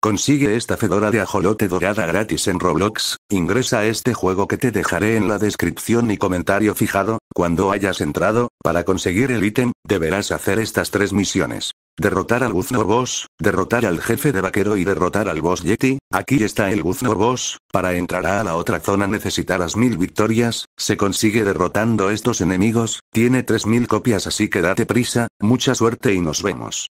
Consigue esta fedora de ajolote dorada gratis en Roblox, ingresa a este juego que te dejaré en la descripción y comentario fijado, cuando hayas entrado, para conseguir el ítem, deberás hacer estas tres misiones. Derrotar al Guzno Boss, derrotar al jefe de vaquero y derrotar al Boss Yeti, aquí está el Guzno Boss, para entrar a la otra zona necesitarás mil victorias, se consigue derrotando estos enemigos, tiene 3000 copias así que date prisa, mucha suerte y nos vemos.